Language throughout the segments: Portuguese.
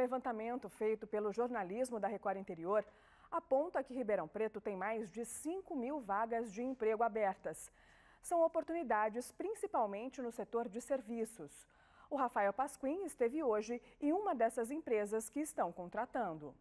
levantamento feito pelo jornalismo da Record Interior aponta que Ribeirão Preto tem mais de 5 mil vagas de emprego abertas. São oportunidades principalmente no setor de serviços. O Rafael Pasquim esteve hoje em uma dessas empresas que estão contratando.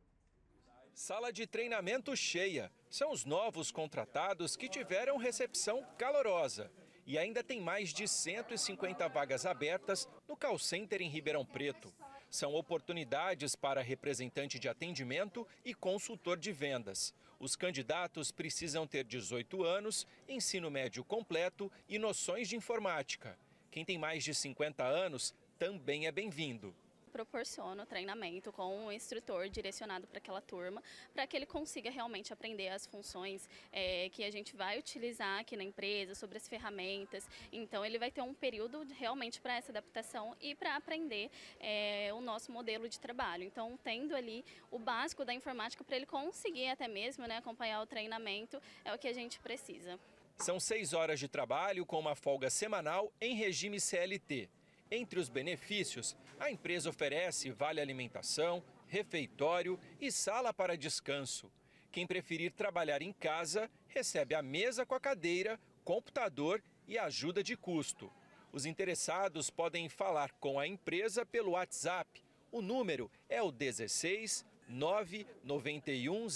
Sala de treinamento cheia. São os novos contratados que tiveram recepção calorosa. E ainda tem mais de 150 vagas abertas no call center em Ribeirão Preto. São oportunidades para representante de atendimento e consultor de vendas. Os candidatos precisam ter 18 anos, ensino médio completo e noções de informática. Quem tem mais de 50 anos também é bem-vindo proporciona o treinamento com um instrutor direcionado para aquela turma, para que ele consiga realmente aprender as funções é, que a gente vai utilizar aqui na empresa, sobre as ferramentas. Então, ele vai ter um período realmente para essa adaptação e para aprender é, o nosso modelo de trabalho. Então, tendo ali o básico da informática para ele conseguir até mesmo né, acompanhar o treinamento, é o que a gente precisa. São seis horas de trabalho com uma folga semanal em regime CLT. Entre os benefícios, a empresa oferece vale alimentação, refeitório e sala para descanso. Quem preferir trabalhar em casa recebe a mesa com a cadeira, computador e ajuda de custo. Os interessados podem falar com a empresa pelo WhatsApp. O número é o 16 99100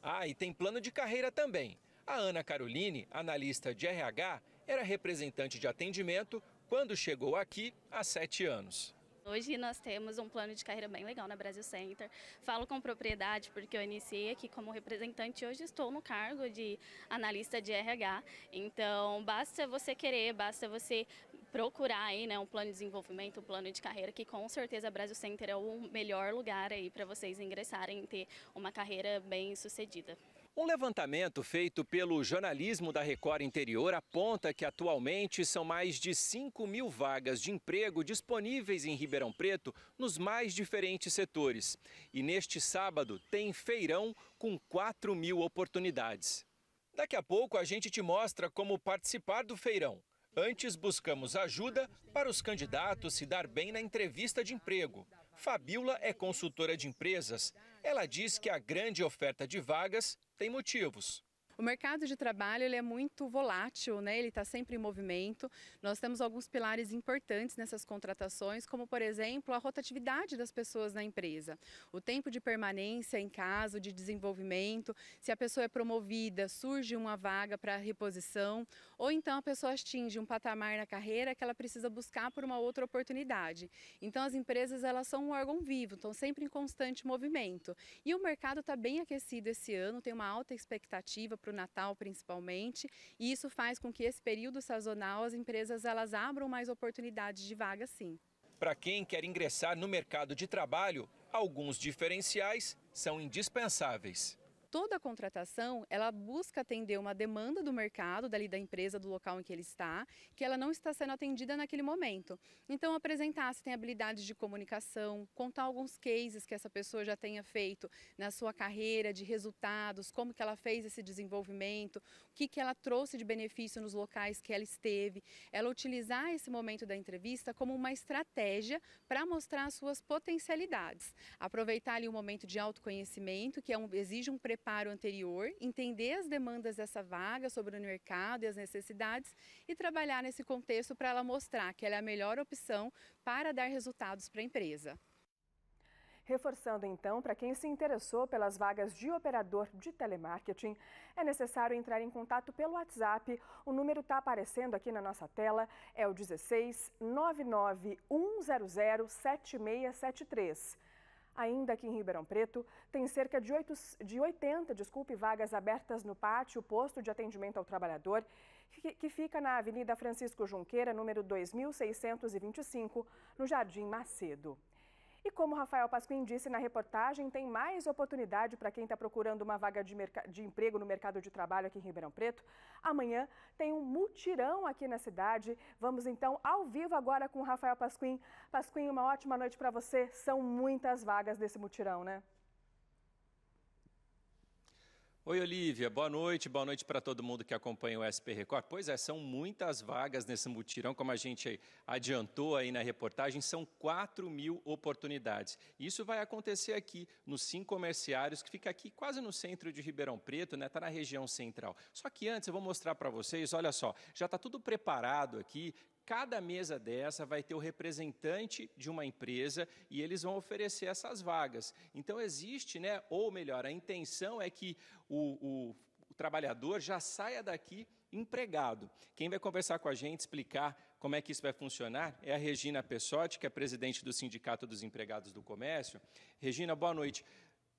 Ah, e tem plano de carreira também. A Ana Caroline, analista de RH, era representante de atendimento quando chegou aqui há sete anos. Hoje nós temos um plano de carreira bem legal na Brasil Center. Falo com propriedade porque eu iniciei aqui como representante hoje estou no cargo de analista de RH. Então, basta você querer, basta você procurar aí, né, um plano de desenvolvimento, um plano de carreira que com certeza a Brasil Center é o melhor lugar aí para vocês ingressarem e ter uma carreira bem sucedida. Um levantamento feito pelo jornalismo da Record Interior aponta que atualmente são mais de 5 mil vagas de emprego disponíveis em Ribeirão Preto nos mais diferentes setores. E neste sábado tem feirão com 4 mil oportunidades. Daqui a pouco a gente te mostra como participar do feirão. Antes buscamos ajuda para os candidatos se dar bem na entrevista de emprego. Fabiola é consultora de empresas. Ela diz que a grande oferta de vagas tem motivos. O mercado de trabalho ele é muito volátil, né? ele está sempre em movimento. Nós temos alguns pilares importantes nessas contratações, como, por exemplo, a rotatividade das pessoas na empresa, o tempo de permanência em caso de desenvolvimento, se a pessoa é promovida, surge uma vaga para reposição, ou então a pessoa atinge um patamar na carreira que ela precisa buscar por uma outra oportunidade. Então, as empresas elas são um órgão vivo, estão sempre em constante movimento. E o mercado está bem aquecido esse ano, tem uma alta expectativa para para o Natal principalmente, e isso faz com que esse período sazonal as empresas elas abram mais oportunidades de vaga sim. Para quem quer ingressar no mercado de trabalho, alguns diferenciais são indispensáveis toda a contratação, ela busca atender uma demanda do mercado, dali da empresa, do local em que ele está, que ela não está sendo atendida naquele momento. Então, apresentar se tem habilidades de comunicação, contar alguns cases que essa pessoa já tenha feito na sua carreira, de resultados, como que ela fez esse desenvolvimento, o que, que ela trouxe de benefício nos locais que ela esteve. Ela utilizar esse momento da entrevista como uma estratégia para mostrar as suas potencialidades. Aproveitar ali o um momento de autoconhecimento, que é um, exige um preparo preparo anterior, entender as demandas dessa vaga sobre o mercado e as necessidades e trabalhar nesse contexto para ela mostrar que ela é a melhor opção para dar resultados para a empresa. Reforçando então, para quem se interessou pelas vagas de operador de telemarketing, é necessário entrar em contato pelo WhatsApp. O número está aparecendo aqui na nossa tela, é o 16 7673. Ainda aqui em Ribeirão Preto, tem cerca de, 8, de 80 desculpe, vagas abertas no pátio Posto de Atendimento ao Trabalhador, que, que fica na Avenida Francisco Junqueira, número 2625, no Jardim Macedo. E como Rafael Pasquim disse na reportagem, tem mais oportunidade para quem está procurando uma vaga de, de, emprego no mercado de trabalho aqui em Ribeirão Preto. Amanhã tem um mutirão aqui na cidade. Vamos então ao vivo agora com o Rafael Pasquim. Pasquim, uma ótima noite para você. São muitas vagas desse mutirão, né? Oi, Olivia, boa noite, boa noite para todo mundo que acompanha o SP Record. Pois é, são muitas vagas nesse mutirão, como a gente adiantou aí na reportagem, são 4 mil oportunidades. Isso vai acontecer aqui nos cinco comerciários, que fica aqui quase no centro de Ribeirão Preto, né? Está na região central. Só que antes eu vou mostrar para vocês, olha só, já está tudo preparado aqui, Cada mesa dessa vai ter o representante de uma empresa e eles vão oferecer essas vagas. Então, existe, né, ou melhor, a intenção é que o, o, o trabalhador já saia daqui empregado. Quem vai conversar com a gente, explicar como é que isso vai funcionar, é a Regina Pessotti, que é presidente do Sindicato dos Empregados do Comércio. Regina, boa noite.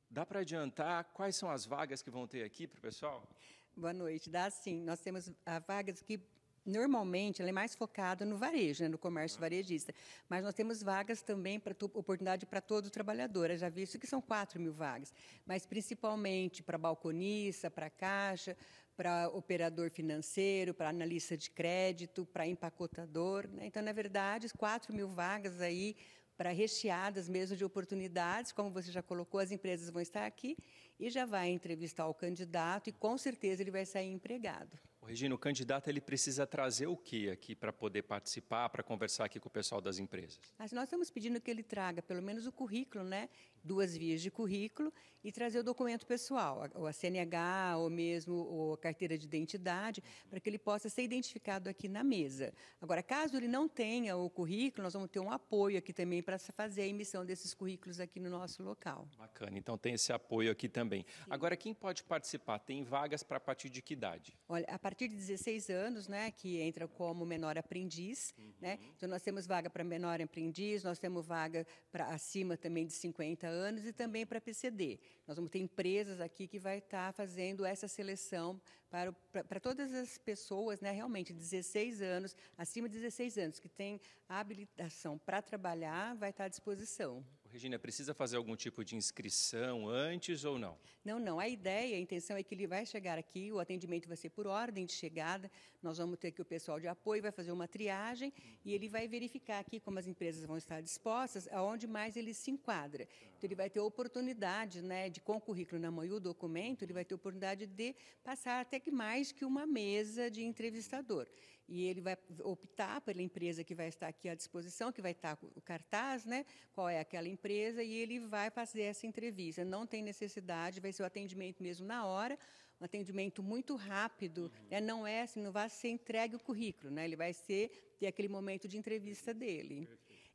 Dá para adiantar quais são as vagas que vão ter aqui para o pessoal? Boa noite. Dá sim. Nós temos ah, vagas que normalmente ela é mais focada no varejo, né, no comércio uhum. varejista. Mas nós temos vagas também para oportunidade para todo trabalhador. Eu já vi isso que são 4 mil vagas, mas principalmente para balconista, para caixa, para operador financeiro, para analista de crédito, para empacotador. Né? Então, na verdade, 4 mil vagas aí para recheadas mesmo de oportunidades, como você já colocou, as empresas vão estar aqui e já vai entrevistar o candidato e com certeza ele vai sair empregado. O Regina, o candidato ele precisa trazer o que aqui para poder participar, para conversar aqui com o pessoal das empresas? Mas nós estamos pedindo que ele traga pelo menos o currículo, né? duas vias de currículo, e trazer o documento pessoal, ou a CNH, ou mesmo ou a carteira de identidade, para que ele possa ser identificado aqui na mesa. Agora, caso ele não tenha o currículo, nós vamos ter um apoio aqui também para fazer a emissão desses currículos aqui no nosso local. Bacana, então tem esse apoio aqui também. Sim. Agora, quem pode participar? Tem vagas para a partir de que idade? Olha, a partir de 16 anos, né, que entra como menor aprendiz, né. uhum. né? Então nós temos vaga para menor aprendiz, nós temos vaga para acima também de 50 anos e também para PCD. Nós vamos ter empresas aqui que vai estar tá fazendo essa seleção para, para, todas as pessoas, né, realmente 16 anos, acima de 16 anos, que tem habilitação para trabalhar, vai estar tá à disposição. Regina, precisa fazer algum tipo de inscrição antes ou não? Não, não. A ideia, a intenção é que ele vai chegar aqui, o atendimento vai ser por ordem de chegada, nós vamos ter que o pessoal de apoio vai fazer uma triagem e ele vai verificar aqui como as empresas vão estar dispostas, aonde mais ele se enquadra. Então, ele vai ter oportunidade, né, de, com o currículo na mão e o documento, ele vai ter oportunidade de passar até que mais que uma mesa de entrevistador e ele vai optar pela empresa que vai estar aqui à disposição, que vai estar o cartaz, né? Qual é aquela empresa e ele vai fazer essa entrevista. Não tem necessidade, vai ser o atendimento mesmo na hora, um atendimento muito rápido. Uhum. Né? Não é assim, não vai ser entregue o currículo, né? Ele vai ser ter aquele momento de entrevista dele.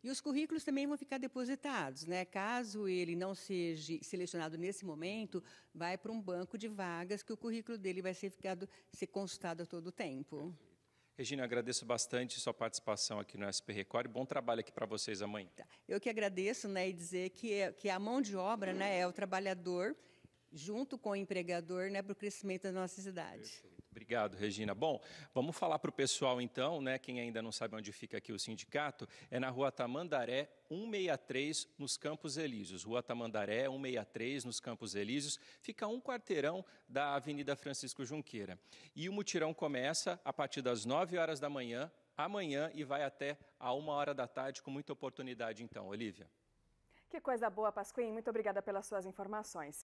E os currículos também vão ficar depositados, né? Caso ele não seja selecionado nesse momento, vai para um banco de vagas que o currículo dele vai ser ficado ser consultado a todo o tempo. Regina, agradeço bastante sua participação aqui no SP Record. Bom trabalho aqui para vocês amanhã. Tá. Eu que agradeço né, e dizer que, é, que a mão de obra né, é o trabalhador junto com o empregador né, para o crescimento da nossa cidade. Perfeito. Obrigado, Regina. Bom, vamos falar para o pessoal então, né? Quem ainda não sabe onde fica aqui o sindicato, é na rua Tamandaré 163, nos Campos Elíseos. Rua Tamandaré 163, nos Campos Elíseos, fica um quarteirão da Avenida Francisco Junqueira. E o mutirão começa a partir das 9 horas da manhã, amanhã, e vai até a 1 hora da tarde, com muita oportunidade, então, Olivia. Que coisa boa, Pasquim. Muito obrigada pelas suas informações.